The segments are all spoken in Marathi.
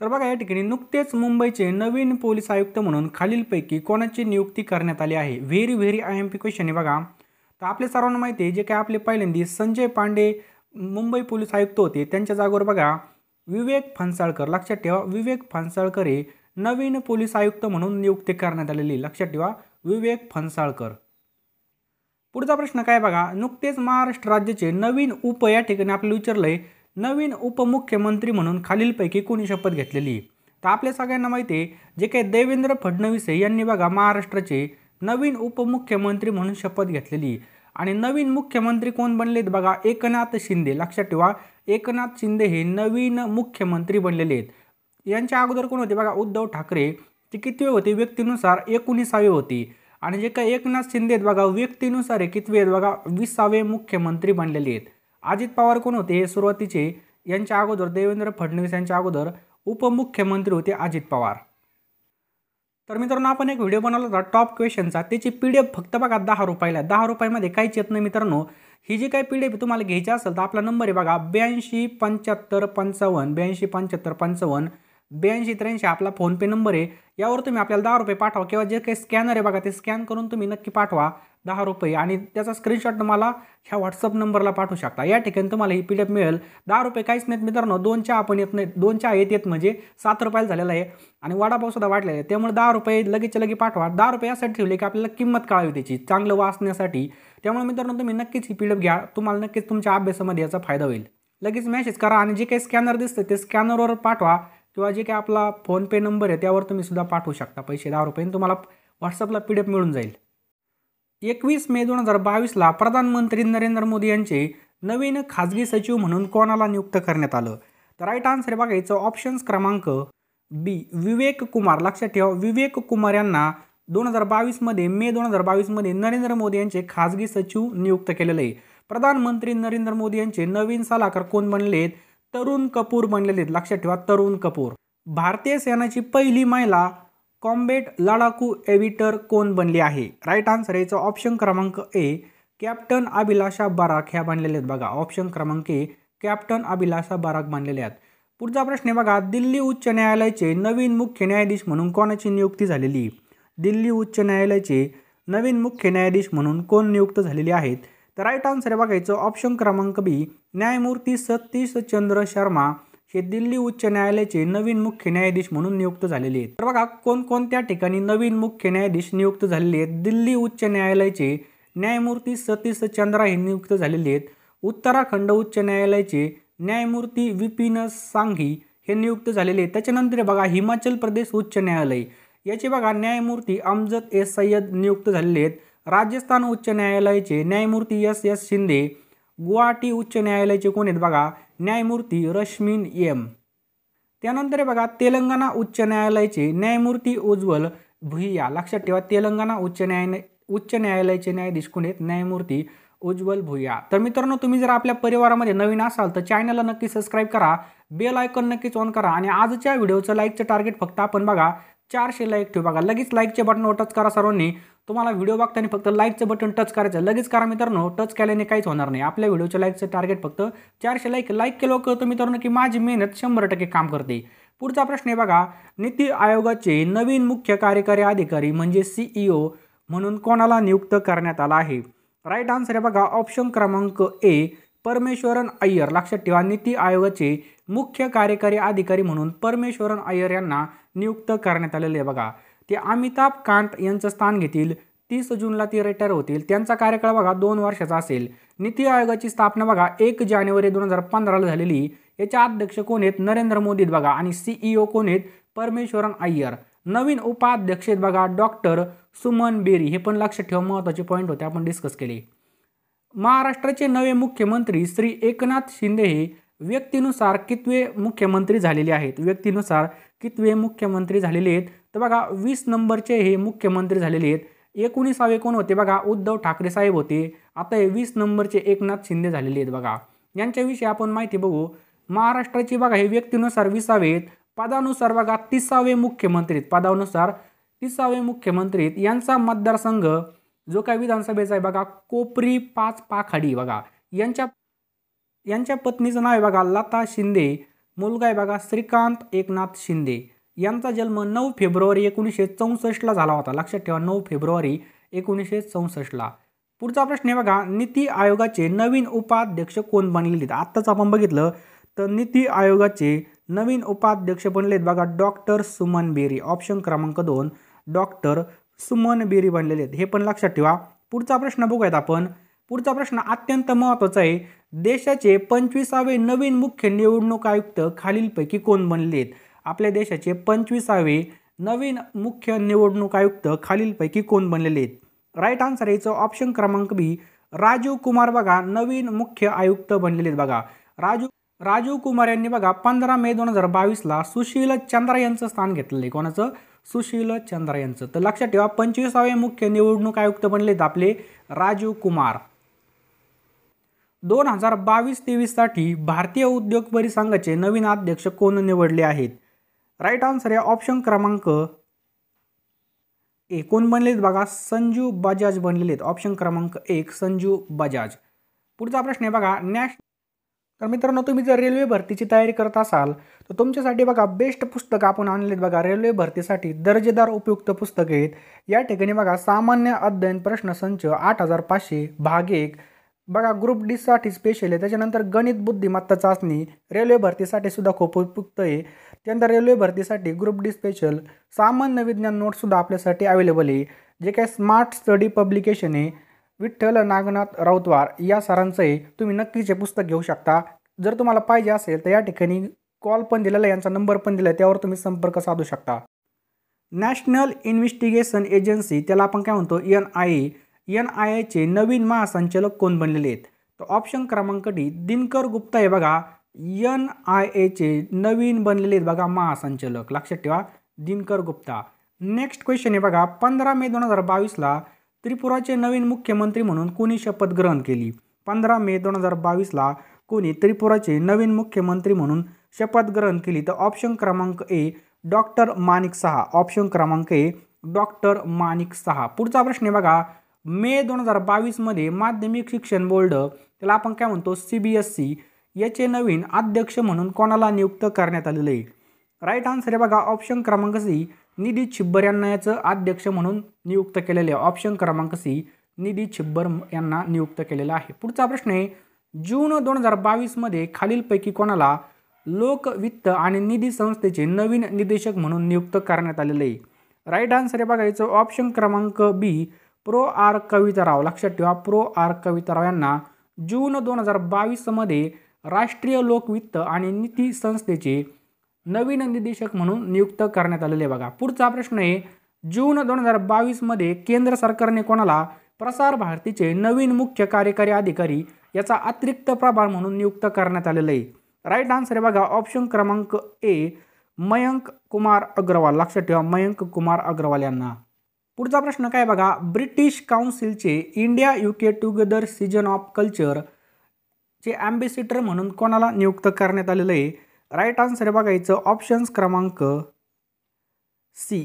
तर बघा या ठिकाणी नुकतेच मुंबईचे नवीन पोलीस आयुक्त म्हणून खालीलपैकी कोणाची नियुक्ती करण्यात आली आहे very very I M P question आहे बघा तर आपल्या सर्वांना माहिती आहे जे काय आपले पहिल्यांदी संजय पांडे मुंबई पोलीस आयुक्त होते त्यांच्या जागेवर बघा विवेक फणसाळकर लक्षात ठेवा विवेक फणसाळकर हे नवीन पोलीस आयुक्त म्हणून नियुक्ती करण्यात आलेली लक्षात ठेवा विवेक फणसाळकर पुढचा प्रश्न काय बघा नुकतेच महाराष्ट्र राज्याचे नवीन उप या ठिकाणी आपल्याला विचारलं आहे नवीन उपमुख्यमंत्री म्हणून खालीलपैकी कोणी शपथ घेतलेली तर आपल्या सगळ्यांना माहिती आहे जे काही देवेंद्र फडणवीस यांनी बघा महाराष्ट्राचे नवीन उपमुख्यमंत्री म्हणून शपथ घेतलेली आणि नवीन मुख्यमंत्री कोण बनलेत बघा एकनाथ शिंदे लक्षात ठेवा एकनाथ शिंदे हे नवीन मुख्यमंत्री बनलेले आहेत यांच्या अगोदर कोण होते बघा उद्धव ठाकरे ते कितवे होते व्यक्तीनुसार एकोणीसावे होते आणि जे काही एकनाथ शिंदे आहेत बघा व्यक्तीनुसार हे कितवे आहेत बघा विसावे मुख्यमंत्री बनलेले आहेत अजित पवार कोण होते हे सुरुवातीचे यांच्या अगोदर देवेंद्र फडणवीस यांच्या अगोदर उपमुख्यमंत्री होते अजित पवार तर मित्रांनो आपण एक व्हिडिओ बनवला होता टॉप क्वेश्चनचा त्याची पी डी एफ फक्त बघा दहा रुपयाला दहा रुपयामध्ये काहीच येत नाही मित्रांनो ही जी काही पी डी एफ तुम्हाला घ्यायची असेल तर आपला नंबर आहे बघा ब्याऐंशी पंच्याहत्तर पंचावन्न ब्याऐंशी पंच्याहत्तर पंचावन्न ब्याऐंशी त्र्याऐंशी आपला फोनपे नंबर आहे यावर तुम्ही आपल्याला दहा रुपये पाठवा किंवा जे काही स्कॅनर आहे बघा ते स्कॅन करून तुम्ही नक्की पाठवा दहा रुपये आणि त्याचा स्क्रीनशॉट तुम्हाला ह्या व्हॉट्सअप नंबरला पाठवू शकता या ठिकाणी तुम्हाला ही पी डी एफ मिळेल दहा रुपये काहीच नाहीत मित्रांनो दोन चहा आपण येत नाही दोन चहा येत येत म्हणजे सात रुपयाला झालेला आहे आणि वडापावसुद्धा वाढलेला आहे त्यामुळे दहा रुपये लगेच लगे पाठवा दहा रुपये यासाठी ठेवले की आपल्याला किंमत कळावी त्याची चांगलं वाचण्यासाठी त्यामुळे मित्रांनो तुम्ही नक्कीच ही पी डी एफ घ्या तुम्हाला नक्कीच तुमच्या अभ्यासामध्ये याचा फायदा होईल लगेच मॅसेज करा आणि जे काही स्कॅनर दिसतं ते स्कॅनरवर पाठवा किंवा जे काय आपला फोनपे नंबर आहे त्यावर तुम्ही सुद्धा पाठवू शकता पैसे दहा रुपये तुम्हाला व्हॉट्सअपला पी डी एफ मिळून जाईल एकवीस मे दोन हजार बावीसला प्रधानमंत्री नरेंद्र मोदी यांचे नवीन खाजगी सचिव म्हणून कोणाला नियुक्त करण्यात आलं तर राईट आन्सर बघायचं ऑप्शन्स क्रमांक बी विवेक कुमार लक्षात ठेवा विवेक कुमार यांना दोन हजार बावीसमध्ये मे दोन हजार बावीसमध्ये नरेंद्र मोदी यांचे खाजगी सचिव नियुक्त केलेले आहे प्रधानमंत्री नरेंद्र मोदी यांचे नवीन सलाहकार कोण बनलेत तरुण कपूर बनलेले आहेत लक्षात ठेवा तरुण कपूर भारतीय सेनाची पहिली महिला कॉम्बेट लाडाकू एव्हिटर कोण बनली आहे राईट आन्सर याचा ऑप्शन क्रमांक ए कॅप्टन अभिलाषा बाराक ह्या बनलेल्या आहेत बघा ऑप्शन क्रमांक ए कॅप्टन अभिलाषा बाराक बनलेल्या आहेत पुढचा प्रश्न आहे बघा दिल्ली उच्च न्यायालयाचे नवीन मुख्य न्यायाधीश म्हणून कोणाची नियुक्ती झालेली दिल्ली उच्च न्यायालयाचे नवीन मुख्य न्यायाधीश म्हणून कोण नियुक्त झालेले आहेत राईट आन्सर आहे बघायचं ऑप्शन क्रमांक बी न्यायमूर्ती सतीश चंद्र शर्मा हे दिल्ली उच्च न्यायालयाचे नवीन मुख्य न्यायाधीश म्हणून नियुक्त झालेले आहेत तर बघा कोणकोणत्या ठिकाणी नवीन मुख्य न्यायाधीश नियुक्त झालेले आहेत दिल्ली उच्च न्यायालयाचे न्यायमूर्ती सतीश चंद्रा हे नियुक्त झालेले आहेत उत्तराखंड उच्च न्यायालयाचे न्यायमूर्ती विपिन सांघी हे नियुक्त झालेले आहेत त्याच्यानंतर बघा हिमाचल प्रदेश उच्च न्यायालय याचे बघा न्यायमूर्ती अमजद ए सय्यद नियुक्त झालेले आहेत राजस्थान उच्च न्यायालयाचे न्यायमूर्ती एस एस शिंदे गुवाहाटी उच्च न्यायालयाचे कोण आहेत बघा न्यायमूर्ती रश्मीन एम त्यानंतर बघा तेलंगणा उच्च न्यायालयाचे न्यायमूर्ती उज्ज्वल भुईया लक्षात ठेवा तेलंगणा उच्च न्यायालय उच्च न्यायालयाचे न्यायाधीश कोण आहेत न्यायमूर्ती उज्ज्वल भुईया तर मित्रांनो तुम्ही जर आपल्या परिवारामध्ये नवीन असाल तर चॅनलला नक्की सबस्क्राईब करा बेल आयकॉन नक्कीच ऑन करा आणि आजच्या व्हिडिओचं लाईकचं टार्गेट फक्त आपण बघा चारशे लाईक ठेवू बघा लगेच लाईकचे बटन ओटच करा सर्वांनी तुम्हाला व्हिडिओ बघताना फक्त लाईकचं बटन टच करायचं लगेच करा मित्रांनो टच केल्याने काहीच होणार नाही आपल्या व्हिडिओच्या लाईकचं टार्गेट फक्त चारशे लाईक लाईक केलं कळतं मित्रांनो की माझी मेहनत शंभर टक्के काम करते पुढचा प्रश्न आहे बघा नीती आयोगाचे नवीन मुख्य कार्यकारी अधिकारी म्हणजे सीईओ e म्हणून कोणाला नियुक्त करण्यात आला आहे राईट आन्सर आहे बघा ऑप्शन क्रमांक ए परमेश्वरन अय्यर लक्षात ठेवा नीती आयोगाचे मुख्य कार्यकारी अधिकारी म्हणून परमेश्वरन अय्यर यांना नियुक्त करण्यात आलेले आहे बघा ते अमिताभ कांत यांचं स्थान घेतील तीस जूनला ते रिटायर होतील त्यांचा कार्यकाळ बघा दोन वर्षाचा असेल नीती आयोगाची स्थापना बघा एक जानेवारी दोन हजार पंधराला झालेली याच्या अध्यक्ष कोण आहेत नरेंद्र मोदीत बघा आणि सीईओ e कोण आहेत परमेश्वरन अय्यर नवीन उपाध्यक्ष आहेत बघा डॉक्टर सुमन बेरी हे पण लक्षात ठेवा महत्त्वाचे पॉईंट होते आपण डिस्कस केले महाराष्ट्राचे नवे मुख्यमंत्री श्री एकनाथ शिंदे हे व्यक्तीनुसार कितवे मुख्यमंत्री झालेले आहेत व्यक्तीनुसार कितवे मुख्यमंत्री झालेले आहेत तर बघा वीस नंबरचे हे मुख्यमंत्री झालेले आहेत एकोणीसावे कोण होते बघा उद्धव ठाकरे साहेब होते आता हे वीस नंबरचे एकनाथ शिंदे झालेले आहेत बघा यांच्याविषयी आपण माहिती बघू महाराष्ट्राची बघा हे व्यक्तीनुसार विसावेत पदानुसार बघा तिसावे मुख्यमंत्री पदानुसार तिसावे मुख्यमंत्री यांचा मतदारसंघ जो काय विधानसभेचा आहे बघा कोपरी पाच पाखाडी बघा यांच्या यांच्या पत्नीचं नाव आहे बघा लता शिंदे मुलगा आहे बघा श्रीकांत एकनाथ शिंदे यांचा जन्म नऊ फेब्रुवारी एकोणीसशे चौसष्टला झाला होता लक्षात ठेवा नऊ फेब्रुवारी एकोणीसशे चौसष्टला पुढचा प्रश्न आहे बघा नीती आयोगाचे नवीन उपाध्यक्ष कोण बनलेले आत्ताच आपण बघितलं तर नीती आयोगाचे नवीन उपाध्यक्ष बनलेत बघा डॉक्टर सुमन बेरी ऑप्शन क्रमांक दोन डॉक्टर सुमन बेरी बनलेले आहेत हे पण लक्षात ठेवा पुढचा प्रश्न बघूयात आपण पुढचा प्रश्न अत्यंत महत्त्वाचा आहे देशाचे पंचवीसावे नवीन मुख्य निवडणूक आयुक्त खालीलपैकी कोण बनलेत आपल्या देशाचे पंचवीसावे नवीन मुख्य निवडणूक आयुक्त खालीलपैकी कोण बनलेले आहेत राईट आन्सर याचं ऑप्शन क्रमांक बी राजीव कुमार बघा नवीन मुख्य आयुक्त बनलेले आहेत बघा राजू राजीव कुमार यांनी बघा पंधरा मे दोन हजार बावीसला सुशील चंद्रा यांचं स्थान घेतलेलं आहे कोणाचं सुशील चंद्रा यांचं तर लक्षात ठेवा पंचवीसावे मुख्य निवडणूक आयुक्त बनलेत आपले राजीव कुमार दोन हजार बावीस तेवीससाठी भारतीय उद्योग परिसंघाचे नवीन अध्यक्ष कोण निवडले आहेत राईट आन्सर या ऑप्शन क्रमांक ए कोण बनलेत बघा संजू बजाज बनलेले ऑप्शन क्रमांक एक संजू बजाज पुढचा प्रश्न आहे बघा नॅश तर मित्रांनो तुम्ही जर रेल्वे भरतीची तयारी करत असाल तर तुमच्यासाठी बघा बेस्ट पुस्तक आपण आणलेत बघा रेल्वे भरतीसाठी दर्जेदार उपयुक्त पुस्तक आहेत या ठिकाणी बघा सामान्य अध्ययन संच आठ हजार पाचशे भाग एक बघा ग्रुप डीसाठी स्पेशल आहे त्याच्यानंतर गणित बुद्धिमत्ता चाचणी रेल्वे भरतीसाठी सुद्धा खूप उपयुक्त आहे त्यानंतर रेल्वे भरतीसाठी ग्रुप डी स्पेशल सामान्य विज्ञान नोटसुद्धा आपल्यासाठी अवेलेबल आहे जे काय स्मार्ट स्टडी पब्लिकेशन आहे विठ्ठल नागनाथ राऊतवार या सरांचंही तुम्ही नक्कीच हे पुस्तक घेऊ शकता जर तुम्हाला पाहिजे असेल तर या ठिकाणी कॉल पण दिलेला आहे यांचा नंबर पण दिला आहे त्यावर तुम्ही संपर्क साधू शकता नॅशनल इन्व्हेस्टिगेशन एजन्सी त्याला आपण काय म्हणतो एन आय एन आय आयचे नवीन महासंचालक कोण बनलेले आहेत तर ऑप्शन क्रमांक डी दिनकर गुप्ता हे बघा एन आय एचे नवीन बनलेले आहेत बघा महासंचालक लक्षात ठेवा दिनकर गुप्ता नेक्स्ट क्वेश्चन आहे बघा पंधरा मे दोन हजार बावीसला त्रिपुराचे नवीन मुख्यमंत्री म्हणून कोणी शपथ ग्रहण केली पंधरा मे दोन हजार बावीसला कोणी त्रिपुराचे नवीन मुख्यमंत्री म्हणून शपथ ग्रहण केली तर ऑप्शन क्रमांक ए डॉक्टर मानिक सहा ऑप्शन क्रमांक ए डॉक्टर मानिक सहा पुढचा प्रश्न आहे बघा मे दोन हजार बावीसमध्ये माध्यमिक शिक्षण बोर्ड त्याला आपण काय म्हणतो सी बी एस सी याचे नवीन अध्यक्ष म्हणून कोणाला नियुक्त करण्यात आलेले आहे राईट आन्सर आहे बघा ऑप्शन क्रमांक सी निधी छिब्बर यांना याचं अध्यक्ष म्हणून नियुक्त केलेले आहे ऑप्शन क्रमांक सी निधी छिब्बर यांना नियुक्त केलेला आहे पुढचा प्रश्न आहे जून दोन हजार बावीसमध्ये खालीलपैकी कोणाला लोकवित्त आणि निधी संस्थेचे नवीन निदेशक म्हणून नियुक्त करण्यात आलेले आहे राईट आन्सर आहे बघा याचं ऑप्शन क्रमांक बी प्रो आर कविताराव लक्षात ठेवा प्रो आर कविताराव यांना जून दोन हजार बावीसमध्ये राष्ट्रीय लोकवित्त आणि नीती संस्थेचे नवीन निदेशक म्हणून नियुक्त करण्यात आलेले बघा पुढचा प्रश्न आहे जून दोन हजार बावीसमध्ये केंद्र सरकारने कोणाला प्रसार भारतीचे नवीन मुख्य कार्यकारी अधिकारी याचा अतिरिक्त प्रभार म्हणून नियुक्त करण्यात आलेला आहे राईट आन्सर आहे बघा ऑप्शन क्रमांक ए मयंक कुमार अग्रवाल लक्षात ठेवा मयंक कुमार अग्रवाल यांना पुढचा प्रश्न काय बघा ब्रिटिश काउन्सिलचे India U K together season of culture चे ॲम्बेसिडर म्हणून कोणाला नियुक्त करण्यात आलेलं आहे राईट आन्सर आहे बघायचं ऑप्शन्स क्रमांक C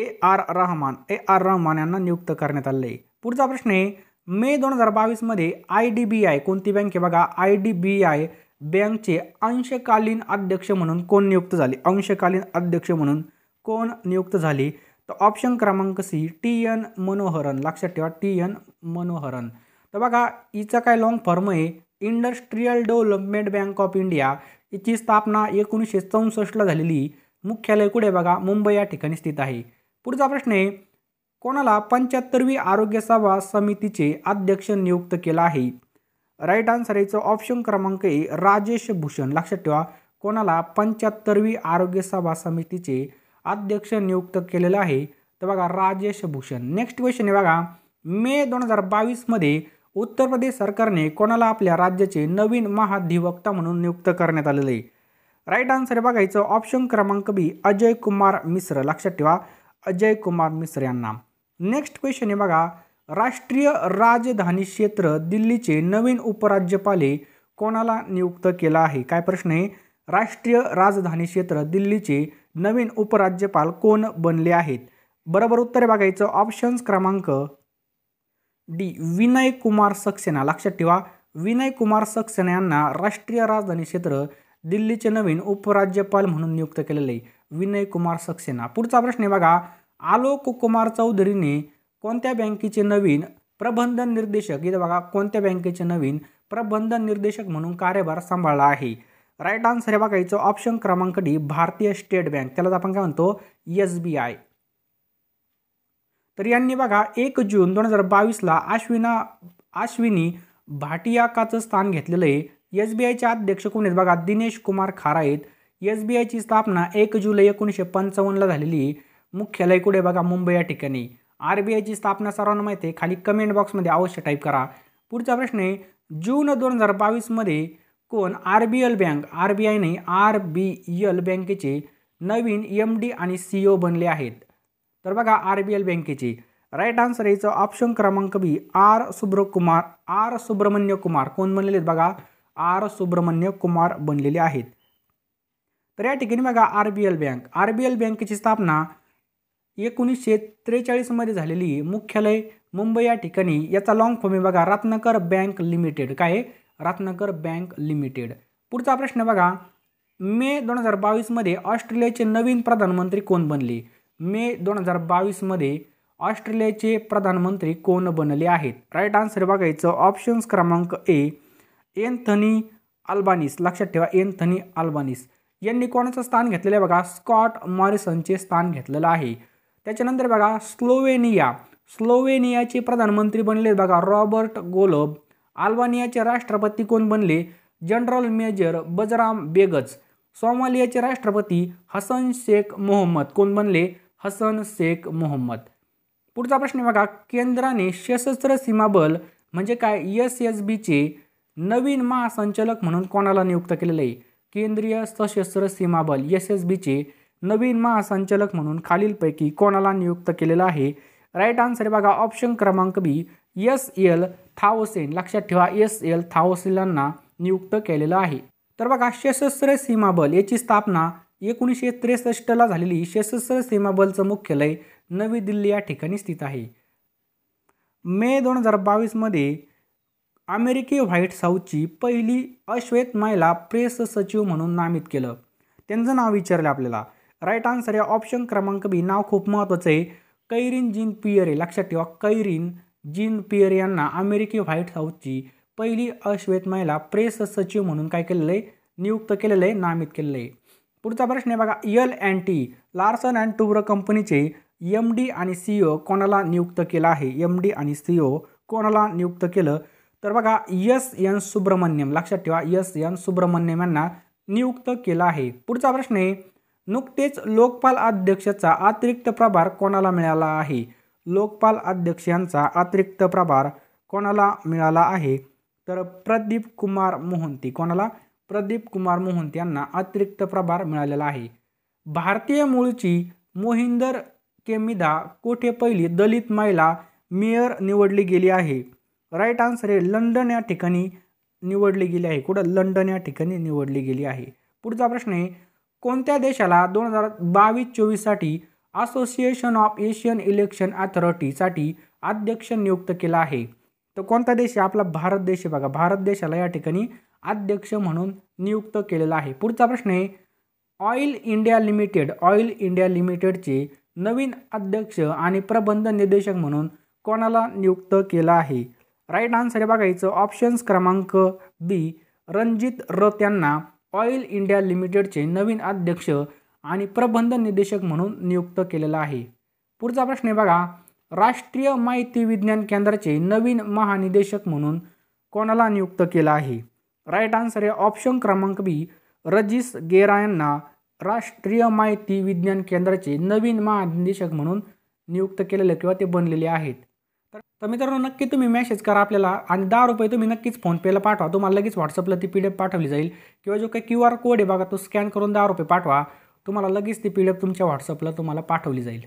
A R Rahman A R Rahman यांना नियुक्त करण्यात आलेलं आहे पुढचा प्रश्न आहे मे दोन हजार बावीसमध्ये आय डी बी आय कोणती बँक आहे बघा आय डी बी आय बँकचे अंशकालीन अध्यक्ष म्हणून कोण नियुक्त झाले अंशकालीन अध्यक्ष म्हणून कोण नियुक्त झाले तर ऑप्शन क्रमांक सी टी एन मनोहरन लक्षात ठेवा टी एन मनोहरन तर बघा हिचं काय लॉंग फॉर्म आहे industrial development bank of India हिची स्थापना एकोणीसशे चौसष्टला झालेली मुख्यालय कुठे बघा मुंबई या ठिकाणी स्थित आहे पुढचा प्रश्न आहे कोणाला पंच्याहत्तरवी आरोग्य सभा समितीचे अध्यक्ष नियुक्त केला आहे राईट आन्सर याचं ऑप्शन क्रमांक आहे राजेश भूषण लक्षात ठेवा कोणाला पंच्याहत्तरवी आरोग्य सभा समितीचे अध्यक्ष नियुक्त केलेलं आहे तर बघा राजेश भूषण नेक्स्ट क्वेश्चन आहे बघा मे दोन हजार बावीसमध्ये उत्तर प्रदेश सरकारने कोणाला आपल्या राज्याचे नवीन महाधिवक्ता म्हणून नियुक्त करण्यात आलेलं आहे राईट आन्सर आहे बघायचं ऑप्शन क्रमांक बी अजय कुमार मिश्र लक्षात ठेवा अजय कुमार मिश्र यांना नेक्स्ट क्वेश्चन आहे बघा राष्ट्रीय राजधानी क्षेत्र दिल्लीचे नवीन उपराज्यपाले कोणाला नियुक्त केला आहे काय प्रश्न आहे राष्ट्रीय राजधानी क्षेत्र दिल्लीचे नवीन उपराज्यपाल कोण बनले आहेत बरोबर उत्तर बघायचं ऑप्शन्स क्रमांक डी विनय कुमार सक्सेना लक्षात ठेवा विनय कुमार सक्सेना यांना राष्ट्रीय राजधानी क्षेत्र दिल्लीचे नवीन उपराज्यपाल म्हणून नियुक्त केलेले विनय कुमार सक्सेना पुढचा प्रश्न आहे बघा आलोक कुमार चौधरीने कोणत्या बँकेचे नवीन प्रबंधन निर्देशक इथं बघा कोणत्या बँकेचे नवीन प्रबंधन निर्देशक म्हणून कार्यभार सांभाळला आहे राईट आन्सर हे बघायचं ऑप्शन क्रमांक डी भारतीय स्टेट बँक त्यालाच आपण काय म्हणतो एस बी आय तर यांनी बघा एक जून दोन हजार बावीसला आश्विना आश्विनी भाटियाकाचं स्थान घेतलेलं आहे एस बी आयचे अध्यक्ष कोण आहेत बघा दिनेश कुमार खारा आहेत एस बी आयची स्थापना एक जुलै एकोणीसशे पंचावन्नला झालेली मुख्यालय कुठे बघा मुंबई या ठिकाणी आर बी आयची स्थापना सर्वांना माहिती आहे खाली कमेंट बॉक्समध्ये अवश्य टाईप करा पुढचा प्रश्न आहे जून दोन हजार बावीसमध्ये कोण R B L bank R B आयने आर बी एल बँकेचे नवीन एम डी आणि सी ओ e बनले आहेत तर बघा आर बी एल बँकेचे राईट आन्सर यायचं ऑप्शन क्रमांक बी आर सुब्रकुमार आर सुब्रमण्य कुमार कोण बनलेले आहेत बघा आर सुब्रमण्य कुमार बनलेले आहेत तर या ठिकाणी बघा R B L bank R B L बँकेची स्थापना एकोणीसशे त्रेचाळीसमध्ये झालेली मुख्यालय मुंबई या ठिकाणी याचा लॉंग फॉर्म आहे बघा रत्नाकर बँक लिमिटेड काय आहे रत्नाकर बँक लिमिटेड पुढचा प्रश्न बघा मे दोन हजार बावीसमध्ये ऑस्ट्रेलियाचे नवीन प्रधानमंत्री कोण बनले मे दोन हजार बावीसमध्ये ऑस्ट्रेलियाचे प्रधानमंत्री कोण बनले आहेत राईट आन्सर बघायचं ऑप्शन्स क्रमांक ए एन्थनी अल्बानिस लक्षात ठेवा एन्थनी अल्बानिस यांनी कोणाचं स्थान घेतलेलं आहे बघा स्कॉट मॉरिसनचे स्थान घेतलेलं आहे त्याच्यानंतर बघा स्लोवेनिया स्लोवेनियाचे प्रधानमंत्री बनले बघा रॉबर्ट गोलब अल्बानियाचे राष्ट्रपती कोण बनले जनरल मेजर बजराम बेगज सोमालियाचे राष्ट्रपती हसन शेख मोहम्मद कोण बनले हसन शेख मोहम्मद पुढचा प्रश्न बघा केंद्राने सशस्त्र सीमा बल म्हणजे काय एस एस बीचे नवीन महासंचालक म्हणून कोणाला नियुक्त केलेलं आहे केंद्रीय सशस्त्र सीमा बल एस एस बीचे नवीन महासंचालक म्हणून खालीलपैकी कोणाला नियुक्त केलेलं आहे राईट आन्सर बघा ऑप्शन क्रमांक बी एस एल थावसेन लक्षात ठेवा एस एल थाओसेलांना नियुक्त केलेलं आहे तर बघा सशस्त्र सीमाबल याची स्थापना एकोणीसशे त्रेसष्टला झालेली सशस्त्र सीमाबलचं मुख्यालय नवी दिल्ली या ठिकाणी स्थित आहे मे दोन हजार बावीसमध्ये अमेरिकी व्हाईट हाऊसची पहिली अश्वेत महिला प्रेस सचिव म्हणून नामित केलं त्यांचं नाव विचारलं आपल्याला राईट आन्सर या ऑप्शन क्रमांक बी नाव खूप महत्त्वाचं आहे कैरीन जिन पियरे लक्षात ठेवा कैरीन जीन पियर यांना अमेरिकी व्हाईट हाऊसची पहिली अश्वेत महिला प्रेस सचिव म्हणून काय केलेलं आहे नियुक्त केलेलं आहे नामित केलेलं आहे पुढचा प्रश्न आहे बघा L and T Larsen and Toubro कंपनीचे एम डी आणि सीईओ कोणाला नियुक्त केलं आहे एम डी आणि सीईओ कोणाला नियुक्त केलं तर बघा यस एन सुब्रमण्यम लक्षात ठेवा यस एन सुब्रमण्यम यांना नियुक्त केलं आहे पुढचा प्रश्न आहे नुकतेच लोकपाल अध्यक्षाचा अतिरिक्त प्रभार कोणाला मिळाला आहे लोकपाल अध्यक्ष यांचा अतिरिक्त प्रभार कोणाला मिळाला आहे तर प्रदीप कुमार मोहंती कोणाला प्रदीप कुमार मोहंती यांना अतिरिक्त प्रभार मिळालेला आहे भारतीय मूळची मोहिंदर केमिदा कोठे पहिली दलित महिला मेयर निवडली गेली आहे राईट आन्सर हे लंडन या ठिकाणी निवडली गेली आहे कुठं लंडन या ठिकाणी निवडली गेली आहे पुढचा प्रश्न आहे कोणत्या देशाला दोन हजार बावीस चोवीससाठी असोसिएशन ऑफ एशियन इलेक्शन अथॉरिटीसाठी अध्यक्ष नियुक्त केला आहे तर कोणता देश आहे आपला भारत देश आहे बघा भारत देशाला या ठिकाणी अध्यक्ष म्हणून नियुक्त केलेला आहे पुढचा प्रश्न आहे oil India limited oil India लिमिटेडचे नवीन अध्यक्ष आणि प्रबंध निर्देशक म्हणून कोणाला नियुक्त केला आहे राईट आन्सर बघायचं ऑप्शन्स क्रमांक बी रणजित रथ यांना ऑइल इंडिया लिमिटेडचे नवीन अध्यक्ष आणि प्रबंध निदेशक म्हणून नियुक्त केलेला आहे पुढचा प्रश्न आहे बघा राष्ट्रीय माहिती विज्ञान केंद्राचे नवीन महानिदेशक म्हणून कोणाला नियुक्त केलं आहे राईट आन्सर आहे ऑप्शन क्रमांक बी रजिस गेरा यांना राष्ट्रीय माहिती विज्ञान केंद्राचे नवीन महानिदेशक म्हणून नियुक्त केलेले किंवा ते बनलेले आहेत तर मित्रांनो नक्की तुम्ही मेसेज करा आपल्याला आणि दहा रुपये तुम्ही नक्कीच फोनपेला पाठवा तुम्हाला लगेच व्हॉट्सअपला ती पी डी एफ पाठवली जाईल किंवा जो काही क्यू आर कोड आहे बघा तो स्कॅन करून दहा रुपये पाठवा तुम्हाला लगेच ती पी डी एफ तुमच्या व्हॉट्सअपला तुम्हाला पाठवली जाईल